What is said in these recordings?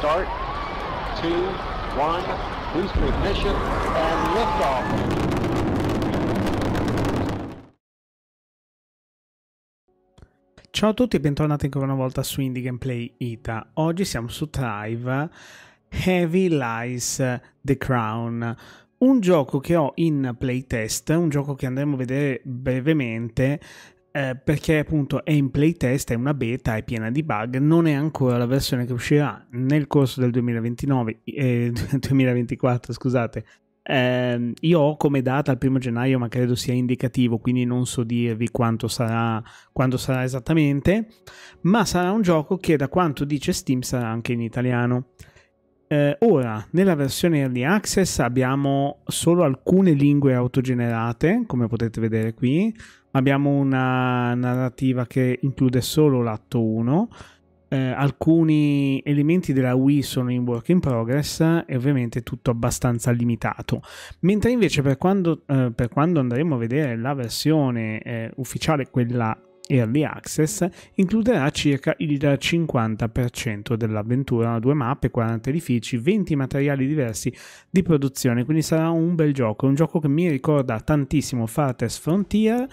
start, two, one, boost ignition, and liftoff. Ciao a tutti e bentornati ancora una volta su Indie Gameplay Ita. Oggi siamo su Thrive Heavy Lies The Crown, un gioco che ho in playtest, un gioco che andremo a vedere brevemente eh, perché appunto è in playtest, è una beta, è piena di bug, non è ancora la versione che uscirà nel corso del 2029, eh, 2024 scusate. Eh, io ho come data il primo gennaio, ma credo sia indicativo, quindi non so dirvi quanto sarà, quanto sarà esattamente, ma sarà un gioco che da quanto dice Steam sarà anche in italiano. Eh, ora, nella versione Early Access abbiamo solo alcune lingue autogenerate, come potete vedere qui, abbiamo una narrativa che include solo l'atto 1. Eh, alcuni elementi della Wii sono in work in progress e ovviamente tutto abbastanza limitato. Mentre invece per quando, eh, per quando andremo a vedere la versione eh, ufficiale, quella Early Access includerà circa il 50% dell'avventura, due mappe, 40 edifici, 20 materiali diversi di produzione, quindi sarà un bel gioco, un gioco che mi ricorda tantissimo Far Frontier,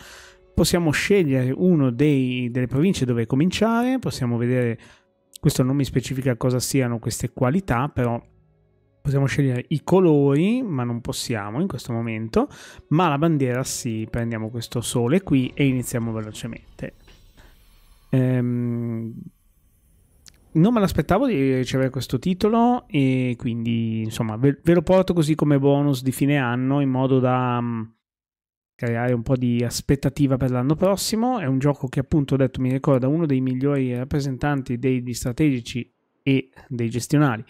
possiamo scegliere uno delle province dove cominciare, possiamo vedere, questo non mi specifica cosa siano queste qualità, però possiamo scegliere i colori, ma non possiamo in questo momento, ma la bandiera sì, prendiamo questo sole qui e iniziamo velocemente. Ehm, non me l'aspettavo di ricevere questo titolo e quindi insomma ve, ve, lo porto così come bonus di fine anno in modo da um, creare un po' di aspettativa per l'anno prossimo. È un gioco che appunto ho detto mi ricorda uno dei migliori rappresentanti degli strategici e dei gestionali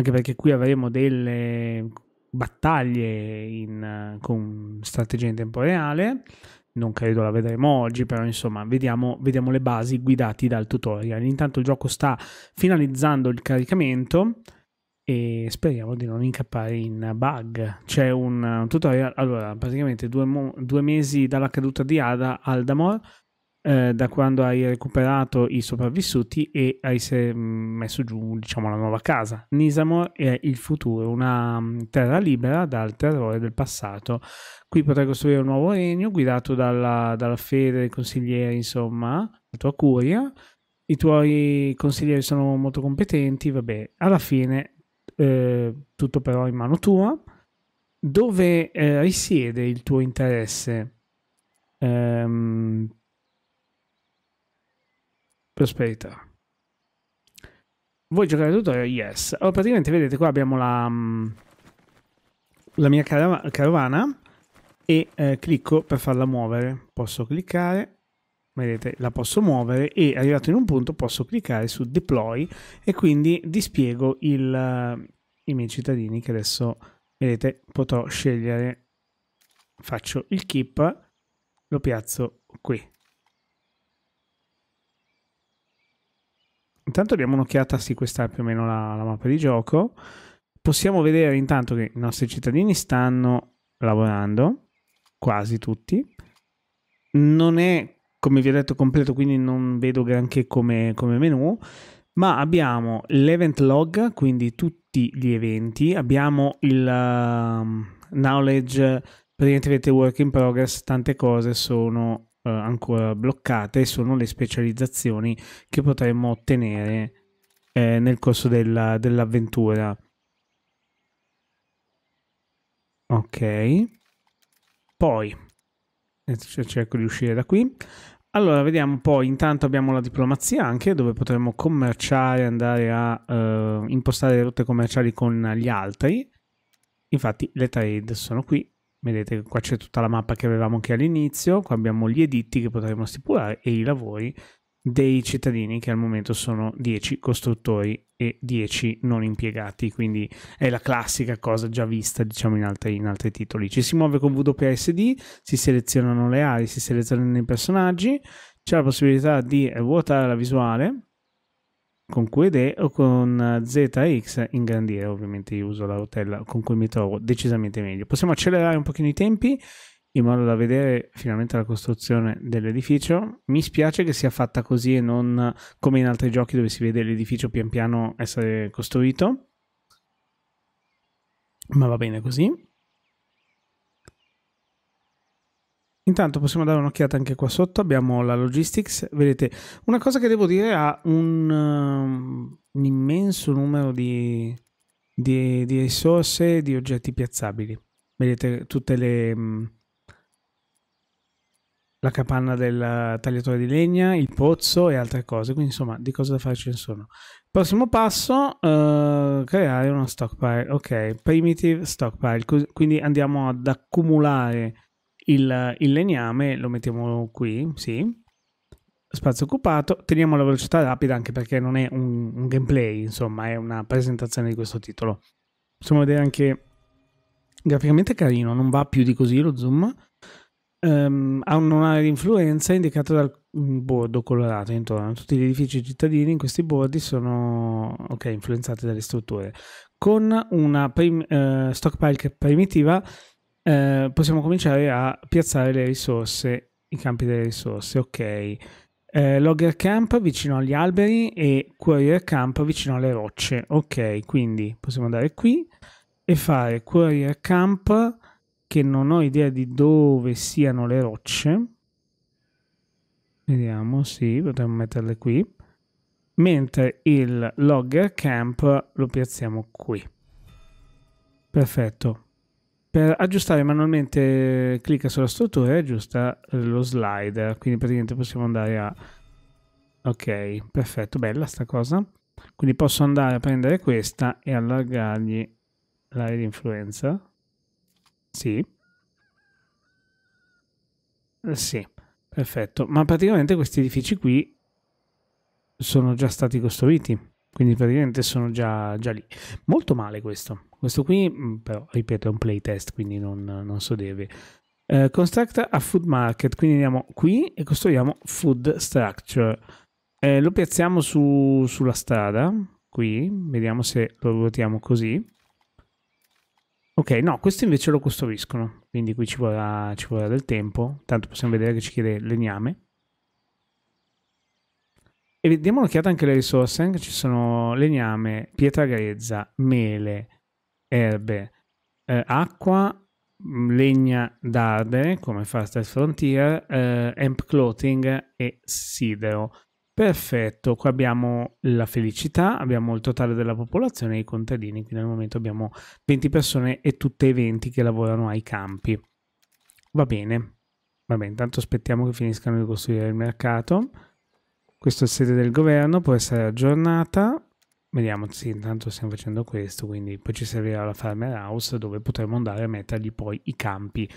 anche perché qui avremo delle battaglie in, con strategia in tempo reale. Non credo la vedremo oggi, però insomma vediamo, vediamo le basi guidate dal tutorial. Intanto il gioco sta finalizzando il caricamento e speriamo di non incappare in bug. C'è un tutorial, allora praticamente due, due mesi dalla caduta di Ada Aldamor eh, da quando hai recuperato i sopravvissuti e hai mm, messo giù diciamo, la nuova casa. Nisamor è il futuro, una mm, terra libera dal terrore del passato. Qui potrai costruire un nuovo regno guidato dalla, dalla fede dei consiglieri, insomma, la tua curia. I tuoi consiglieri sono molto competenti, vabbè, alla fine eh, tutto però in mano tua. Dove eh, risiede il tuo interesse? Ehm, prosperità. Vuoi giocare tutorial? Yes. Allora, praticamente vedete qua abbiamo la, mm, la mia carav carovana e eh, clicco per farla muovere. Posso cliccare, vedete, la posso muovere e arrivato in un punto posso cliccare su deploy e quindi dispiego il, eh, i miei cittadini che adesso, vedete, potrò scegliere. Faccio il keep, lo piazzo qui. Intanto diamo un'occhiata, sì, questa è più o meno la, la mappa di gioco. Possiamo vedere intanto che i nostri cittadini stanno lavorando, quasi tutti. Non è, come vi ho detto, completo, quindi non vedo granché come, come menu, ma abbiamo l'event log, quindi tutti gli eventi, abbiamo il um, knowledge, praticamente avete work in progress, tante cose sono eh, ancora bloccate sono le specializzazioni che potremmo ottenere eh, nel corso della, dell'avventura. Ok. Poi, eh, cerco di uscire da qui. Allora, vediamo poi, Intanto abbiamo la diplomazia anche, dove potremmo commerciare, andare a eh, impostare le rotte commerciali con gli altri. Infatti le trade sono qui Vedete, qua c'è tutta la mappa che avevamo anche all'inizio, qua abbiamo gli editti che potremmo stipulare e i lavori dei cittadini che al momento sono 10 costruttori e 10 non impiegati, quindi è la classica cosa già vista diciamo in altri, in altri titoli. Ci si muove con WPSD, si selezionano le aree, si selezionano i personaggi, c'è la possibilità di ruotare la visuale con QED o con eh, ZX ingrandire, ovviamente io uso la rotella con cui mi trovo decisamente meglio. Possiamo accelerare un pochino i tempi in modo da vedere finalmente la costruzione dell'edificio. Mi spiace che sia fatta così e non come in altri giochi dove si vede l'edificio pian piano essere costruito. Ma va bene così. Intanto possiamo dare un'occhiata anche qua sotto, abbiamo la logistics, vedete una cosa che devo dire ha un, um, un immenso numero di, di, di risorse di oggetti piazzabili, vedete tutte le... Um, la capanna del tagliatore di legna, il pozzo e altre cose, quindi insomma di cose da fare ce ne sono. Prossimo passo, uh, creare uno stockpile, ok, primitive stockpile, quindi andiamo ad accumulare il, il legname lo mettiamo qui, sì, spazio occupato, teniamo la velocità rapida anche perché non è un, un, gameplay, insomma, è una presentazione di questo titolo. Possiamo vedere anche graficamente carino, non va più di così lo zoom. Um, ha un'area di influenza indicata dal mm, bordo colorato intorno. Tutti gli edifici cittadini in questi bordi sono okay, influenzati dalle strutture. Con una prim- uh, stockpile primitiva eh, possiamo cominciare a piazzare le risorse, i campi delle risorse, ok. Eh, logger camp vicino agli alberi e courier camp vicino alle rocce, ok. Quindi possiamo andare qui e fare courier camp che non ho idea di dove siano le rocce. Vediamo, sì, potremmo metterle qui. Mentre il logger camp lo piazziamo qui. Perfetto. Per aggiustare manualmente eh, clicca sulla struttura e aggiusta eh, lo slider, quindi praticamente possiamo andare a... Ok, perfetto, bella sta cosa. Quindi posso andare a prendere questa e allargargli l'area di influenza. Sì. Eh, sì, perfetto. Ma praticamente questi edifici qui sono già stati costruiti. Quindi praticamente sono già, già lì. Molto male questo. Questo qui, mm, però, ripeto, è un playtest, quindi non, non so deve. Eh, construct a food market, quindi andiamo qui e costruiamo food structure. Eh, lo piazziamo su, sulla strada, qui, vediamo se lo ruotiamo così. Ok, no, questo invece lo costruiscono, quindi qui ci vorrà, ci vorrà del tempo. Tanto possiamo vedere che ci chiede legname. E diamo un'occhiata anche alle risorse, anche ci sono legname, pietra grezza, mele, erbe, eh, acqua, mm, legna d'ardere come Faster Frontier, eh, Amp Clothing e Sidero. Perfetto, qua abbiamo la felicità, abbiamo il totale della popolazione e i contadini, quindi al momento abbiamo 20 persone e tutte e 20 che lavorano ai campi. Va bene, va bene, intanto aspettiamo che finiscano di costruire il mercato. Questo è il sede del governo, può essere aggiornata. Vediamo, sì, intanto stiamo facendo questo, quindi poi ci servirà la Farmer House dove potremo andare a mettergli poi i campi.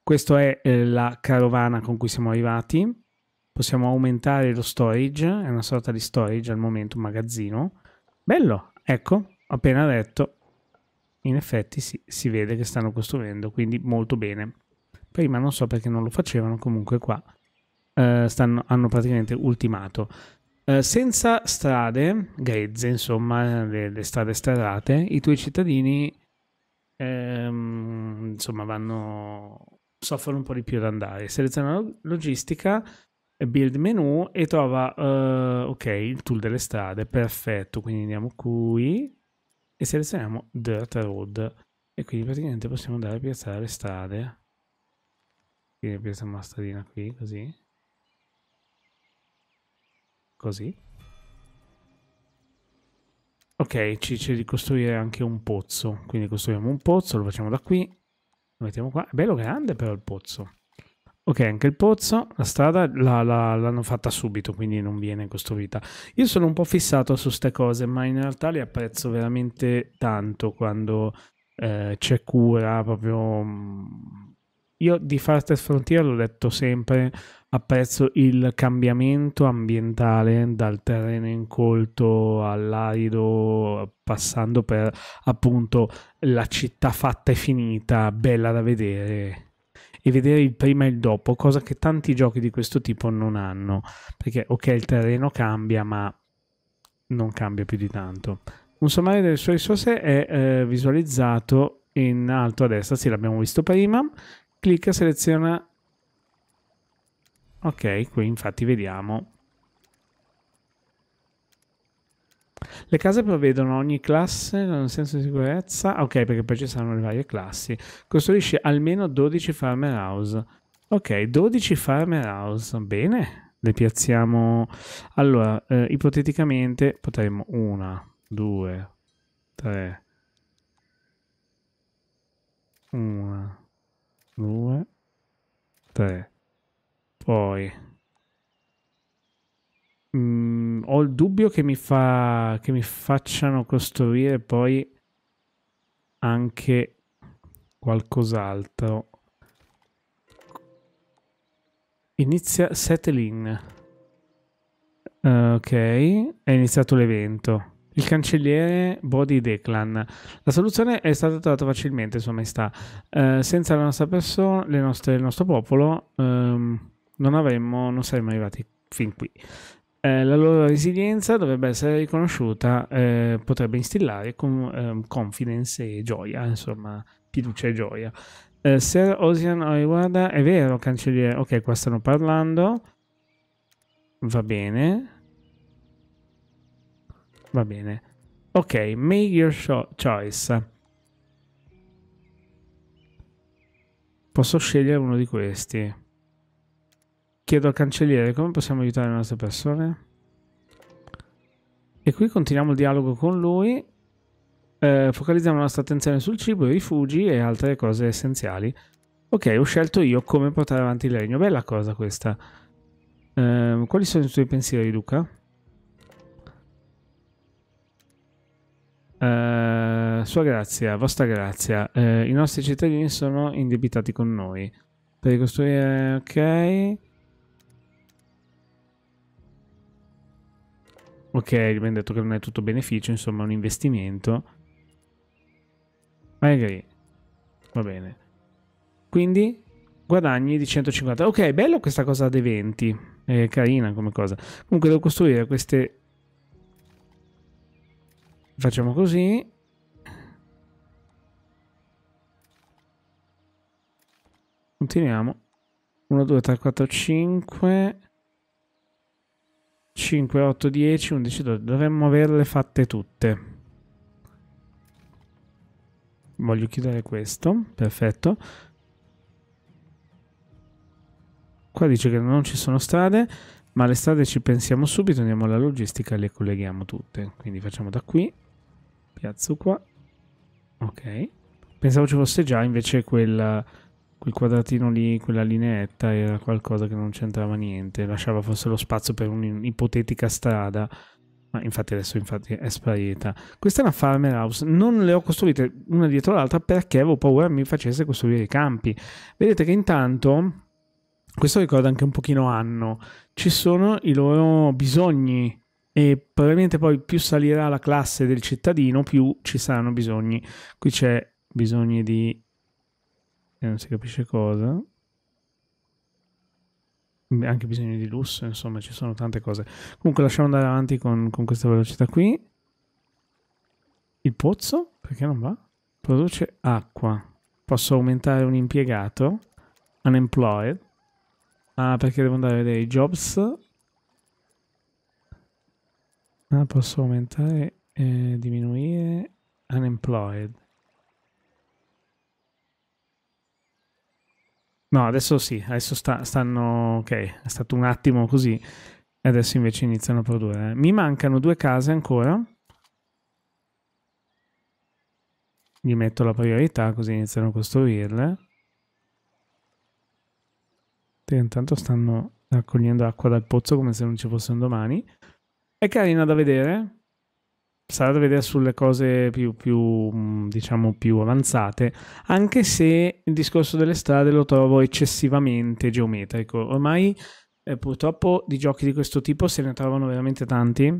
Questa è eh, la carovana con cui siamo arrivati. Possiamo aumentare lo storage, è una sorta di storage al momento, un magazzino. Bello, ecco, appena detto, in effetti sì, si vede che stanno costruendo, quindi molto bene. Prima non so perché non lo facevano, comunque qua eh, stanno, hanno praticamente ultimato. Eh, senza strade, grezze insomma, le, le strade sterrate, i tuoi cittadini ehm, insomma vanno, soffrono un po' di più ad andare. Seleziona logistica, build menu e trova, eh, ok, il tool delle strade, perfetto, quindi andiamo qui e selezioniamo Dirt Road e quindi praticamente possiamo andare a piazzare le strade. Quindi piazziamo la stradina qui, così Così. Ok, ci dice di costruire anche un pozzo. Quindi costruiamo un pozzo, lo facciamo da qui. Lo mettiamo qua. È bello grande però il pozzo. Ok, anche il pozzo, la strada l'hanno la, la, fatta subito, quindi non viene costruita. Io sono un po' fissato su queste cose, ma in realtà le apprezzo veramente tanto quando eh, c'è cura, proprio mm, io di Farthest Frontier l'ho detto sempre, apprezzo il cambiamento ambientale dal terreno incolto all'arido, passando per appunto la città fatta e finita, bella da vedere e vedere il prima e il dopo, cosa che tanti giochi di questo tipo non hanno, perché ok il terreno cambia, ma non cambia più di tanto. Un sommario delle sue risorse è eh, visualizzato in alto a destra, sì l'abbiamo visto prima, Clicca, seleziona... Ok, qui infatti vediamo. Le case provvedono ogni classe un senso di sicurezza. Ok, perché poi ci saranno le varie classi. Costruisce almeno 12 farmer house. Ok, 12 farmer house. Bene, le piazziamo. Allora, eh, ipoteticamente potremmo una, due, tre, una, 2, 3. Poi mm, ho il dubbio che mi, fa, che mi facciano costruire poi anche qualcos'altro. Inizia Settling. Uh, ok, è iniziato l'evento. Il cancelliere Body Declan. La soluzione è stata trovata facilmente, Sua Maestà. Eh, senza la nostra persona, nostre, il nostro popolo, ehm, non avremmo, non saremmo arrivati fin qui. Eh, la loro resilienza dovrebbe essere riconosciuta, eh, potrebbe instillare con, ehm, confidence e gioia, insomma, fiducia e gioia. Eh, Sir Ocean Oiwada, è vero, cancelliere, ok, qua stanno parlando. Va bene. Va bene. Ok, make your choice. Posso scegliere uno di questi. Chiedo al cancelliere come possiamo aiutare le nostre persone. E qui continuiamo il dialogo con lui. Eh, focalizziamo la nostra attenzione sul cibo, i rifugi e altre cose essenziali. Ok, ho scelto io come portare avanti il regno. Bella cosa questa. Eh, quali sono i tuoi pensieri, Luca? Sua grazia, vostra grazia, eh, i nostri cittadini sono indebitati con noi. Per ricostruire... ok... Ok, abbiamo detto che non è tutto beneficio, insomma un investimento. Magari. Va bene. Quindi guadagni di 150. Ok, bello questa cosa ad eventi. È carina come cosa. Comunque devo costruire queste... Facciamo così. Continuiamo. 1, 2, 3, 4, 5. 5, 8, 10, 11, 12. Dovremmo averle fatte tutte. Voglio chiudere questo. Perfetto. Qua dice che non ci sono strade, ma le strade ci pensiamo subito. Andiamo alla logistica e le colleghiamo tutte. Quindi facciamo da qui. Piazzo qua. Ok. Pensavo ci fosse già invece quella quel quadratino lì, quella lineetta era qualcosa che non c'entrava niente, lasciava forse lo spazio per un'ipotetica strada. Ma infatti adesso infatti è sparita. Questa è una farmer house, non le ho costruite una dietro l'altra perché avevo paura mi facesse costruire i campi. Vedete che intanto, questo ricorda anche un pochino Anno, ci sono i loro bisogni e probabilmente poi più salirà la classe del cittadino più ci saranno bisogni. Qui c'è bisogno di e non si capisce cosa. Anche bisogno di lusso, insomma, ci sono tante cose. Comunque lasciamo andare avanti con, con questa velocità qui. Il pozzo, perché non va? Produce acqua. Posso aumentare un impiegato. Unemployed. Ah, perché devo andare a vedere i jobs. Ah, posso aumentare, eh, diminuire. Unemployed. No, adesso sì, adesso sta, stanno... Ok, è stato un attimo così e adesso invece iniziano a produrre. Mi mancano due case ancora. Gli metto la priorità così iniziano a costruirle. E intanto stanno raccogliendo acqua dal pozzo come se non ci fossero domani. È carina da vedere, sarà da vedere sulle cose più, più, mm, diciamo, più avanzate, anche se il discorso delle strade lo trovo eccessivamente geometrico. Ormai eh, purtroppo di giochi di questo tipo se ne trovano veramente tanti.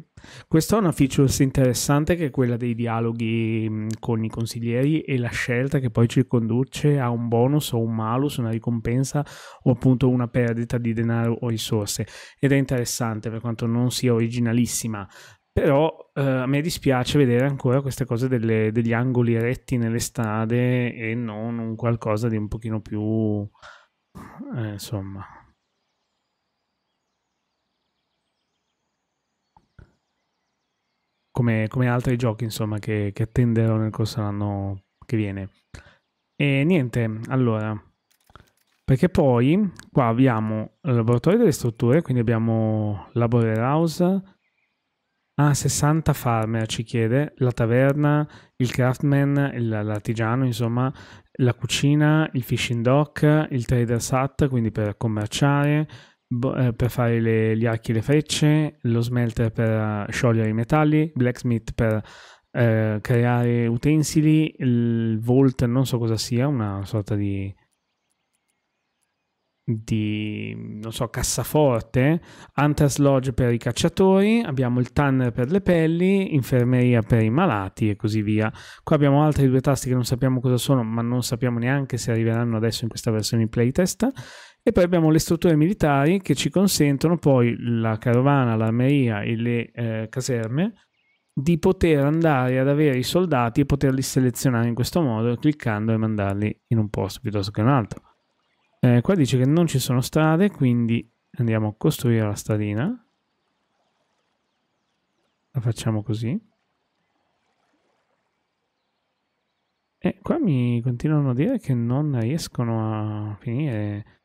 Questa è una feature interessante che è quella dei dialoghi mm, con i consiglieri e la scelta che poi ci conduce a un bonus o un malus, una ricompensa o appunto una perdita di denaro o risorse. Ed è interessante per quanto non sia originalissima però eh, a me dispiace vedere ancora queste cose delle, degli angoli retti nelle strade e non un qualcosa di un pochino più... Eh, insomma... Come, come, altri giochi, insomma, che, che attenderò nel corso dell'anno che viene. E niente, allora... Perché poi qua abbiamo il laboratorio delle strutture, quindi abbiamo Laborer House Ah, 60 farmer, ci chiede, la taverna, il craftman, l'artigiano, insomma, la cucina, il fishing dock, il trader sat, quindi per commerciare, eh, per fare le, gli archi e le frecce, lo smelter per eh, sciogliere i metalli, blacksmith per eh, creare utensili, il vault non so cosa sia, una sorta di di non so, cassaforte, Hunter's Lodge per i cacciatori, abbiamo il Tanner per le pelli, infermeria per i malati e così via. Qua abbiamo altri due tasti che non sappiamo cosa sono, ma non sappiamo neanche se arriveranno adesso in questa versione in playtest. E poi abbiamo le strutture militari che ci consentono poi la carovana, l'armeria e le eh, caserme di poter andare ad avere i soldati e poterli selezionare in questo modo cliccando e mandarli in un posto piuttosto che in un altro. Eh, qua dice che non ci sono strade, quindi andiamo a costruire la stradina. La facciamo così. E qua mi continuano a dire che non riescono a finire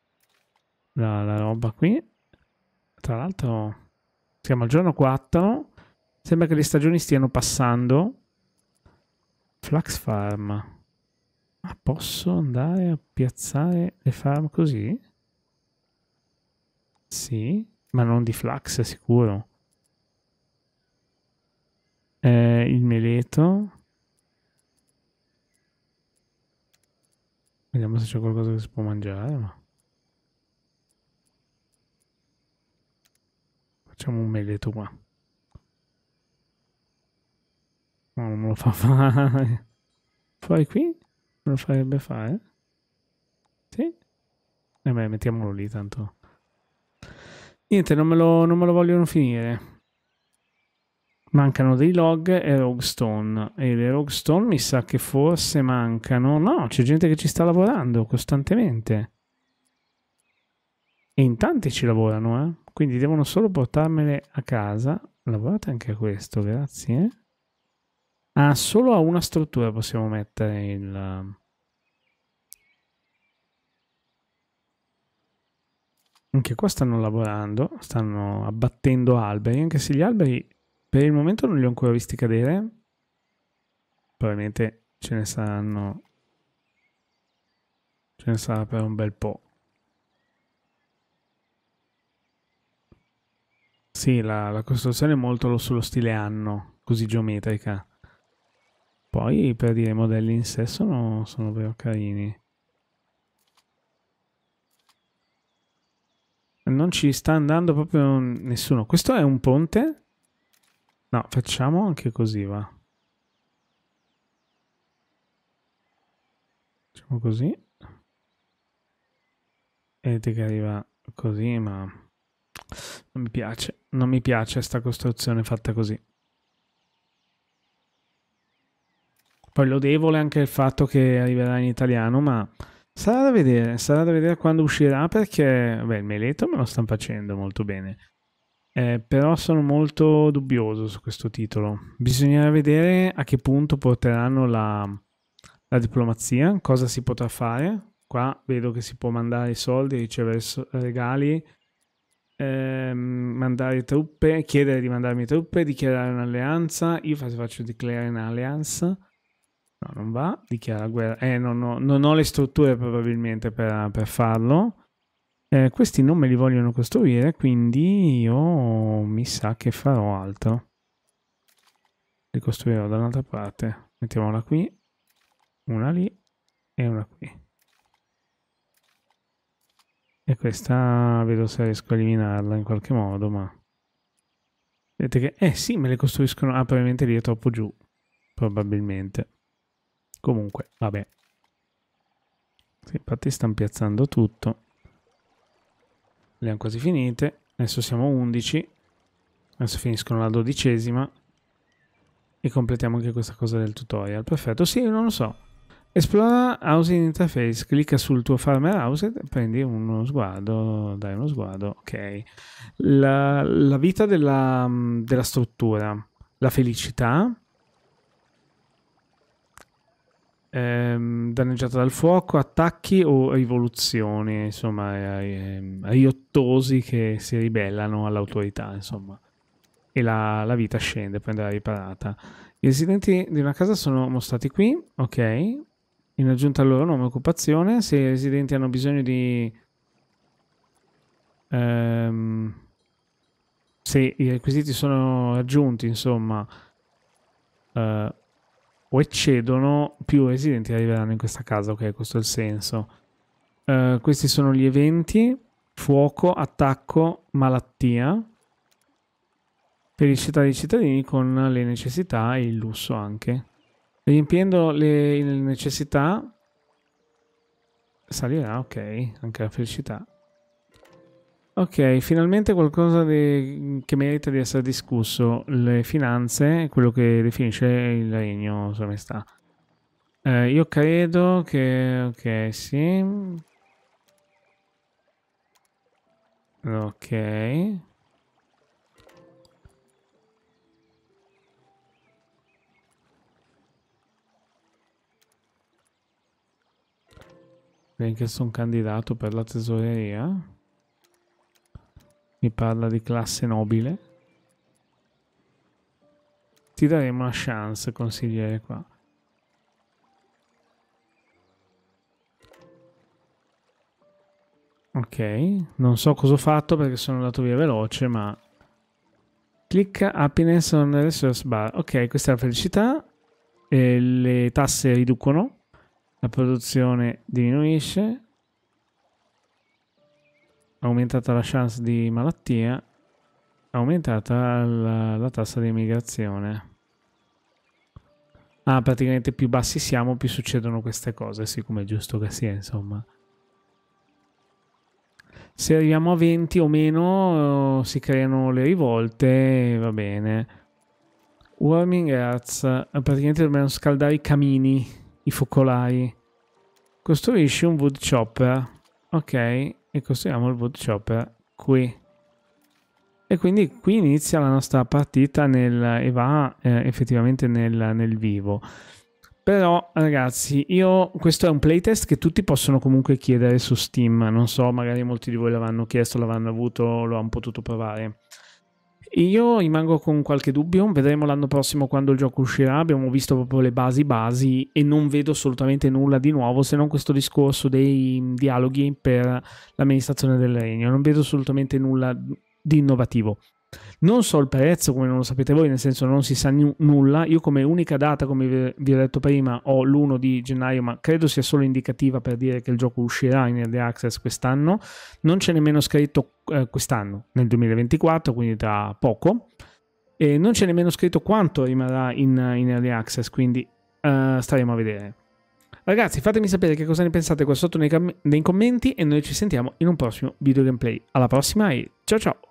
la, la roba qui. Tra l'altro siamo al giorno 4. Sembra che le stagioni stiano passando. Flux Farm. Ma posso andare a piazzare le farm così? Sì, ma non di flux sicuro. Eh, il meleto. Vediamo se c'è qualcosa che si può mangiare. Ma... Facciamo un meleto qua. No, non me lo fa fare. Fuori qui? Me lo farebbe fare? Sì? E eh beh, mettiamolo lì tanto. Niente, non me lo, non me lo vogliono finire. Mancano dei log e Roguestone. E le Roguestone mi sa che forse mancano. No, c'è gente che ci sta lavorando costantemente. E in tanti ci lavorano, eh? Quindi devono solo portarmele a casa. Lavorate anche a questo, grazie. Ah, solo a una struttura possiamo mettere il... anche qua stanno lavorando, stanno abbattendo alberi, anche se gli alberi per il momento non li ho ancora visti cadere, probabilmente ce ne saranno, ce ne sarà per un bel po'. Sì, la, la costruzione è molto sullo stile anno, così geometrica. Poi, per dire, i modelli in sé sono, sono vero carini. Non ci sta andando proprio nessuno. Questo è un ponte? No, facciamo anche così, va. Facciamo così. vedete che arriva così, ma non mi piace. Non mi piace questa costruzione fatta così. Poi lodevole anche il fatto che arriverà in italiano, ma... Sarà da vedere, sarà da vedere quando uscirà perché beh, il meleto me lo stanno facendo molto bene. Eh, però sono molto dubbioso su questo titolo. Bisognerà vedere a che punto porteranno la, la diplomazia, cosa si potrà fare. Qua vedo che si può mandare i soldi, ricevere regali, eh, mandare truppe, chiedere di mandarmi truppe, dichiarare un'alleanza. Io faccio, declare declarare un'alleanza No, non va, dichiara guerra. Eh, non ho, non ho le strutture probabilmente per, per farlo. Eh, questi non me li vogliono costruire, quindi io mi sa che farò altro. Li costruirò da un'altra parte. Mettiamola qui, una lì e una qui. E questa vedo se riesco a eliminarla in qualche modo, ma... Vedete che... Eh sì, me le costruiscono... Ah, probabilmente lì è troppo giù. Probabilmente. Comunque, vabbè. Sì, infatti stanno piazzando tutto. Le hanno quasi finite. Adesso siamo 11. Adesso finiscono la dodicesima. E completiamo anche questa cosa del tutorial. Perfetto. Sì, non lo so. Esplora Housing Interface, clicca sul tuo farmer house e prendi uno sguardo, dai uno sguardo, ok. La, la vita della, della struttura, la felicità, ehm, danneggiata dal fuoco, attacchi o rivoluzioni, insomma, ehm, riottosi che si ribellano all'autorità, insomma. E la, la vita scende, poi andrà riparata. I residenti di una casa sono mostrati qui, ok. In aggiunta al loro nome e occupazione, se i residenti hanno bisogno di... Ehm, se i requisiti sono raggiunti, insomma... Eh, o eccedono, più residenti arriveranno in questa casa. Ok, questo è il senso. Uh, questi sono gli eventi: fuoco, attacco, malattia. Felicità dei cittadini con le necessità e il lusso anche. Riempiendo le necessità salirà, ok, anche la felicità. Ok, finalmente qualcosa di, che merita di essere discusso, le finanze, quello che definisce il regno, sua maestà. Eh, io credo che... ok, sì. Ok. Perché sono candidato per la tesoreria? mi parla di classe nobile. Ti daremo una chance, consigliere, qua. Ok, non so cosa ho fatto perché sono andato via veloce, ma... Clicca happiness on the resource bar. Ok, questa è la felicità. E le tasse riducono. La produzione diminuisce aumentata la chance di malattia, aumentata la, la tassa di emigrazione. Ah, praticamente più bassi siamo, più succedono queste cose, siccome è giusto che sia, insomma. Se arriviamo a 20 o meno eh, si creano le rivolte, va bene. Warming Earths, eh, praticamente dobbiamo scaldare i camini, i focolai. Costruisci un wood chopper. Ok, e costruiamo il bootshop qui. E quindi qui inizia la nostra partita nel, e va eh, effettivamente nel, nel vivo. Però ragazzi, io, questo è un playtest che tutti possono comunque chiedere su Steam, non so, magari molti di voi l'avranno chiesto, l'avranno avuto, lo hanno potuto provare. Io rimango con qualche dubbio, vedremo l'anno prossimo quando il gioco uscirà, abbiamo visto proprio le basi basi e non vedo assolutamente nulla di nuovo se non questo discorso dei dialoghi per l'amministrazione del regno, non vedo assolutamente nulla di innovativo non so il prezzo come non lo sapete voi nel senso non si sa n- nulla io come unica data come vi, ho detto prima ho l'1 di gennaio ma credo sia solo indicativa per dire che il gioco uscirà in early access quest'anno non c'è nemmeno scritto eh, quest'anno nel 2024 quindi da poco e non c'è nemmeno scritto quanto rimarrà in, in early access quindi uh, staremo a vedere Ragazzi, fatemi sapere che cosa ne pensate qua sotto nei, com- nei commenti e noi ci sentiamo in un prossimo video gameplay. Alla prossima e ciao ciao!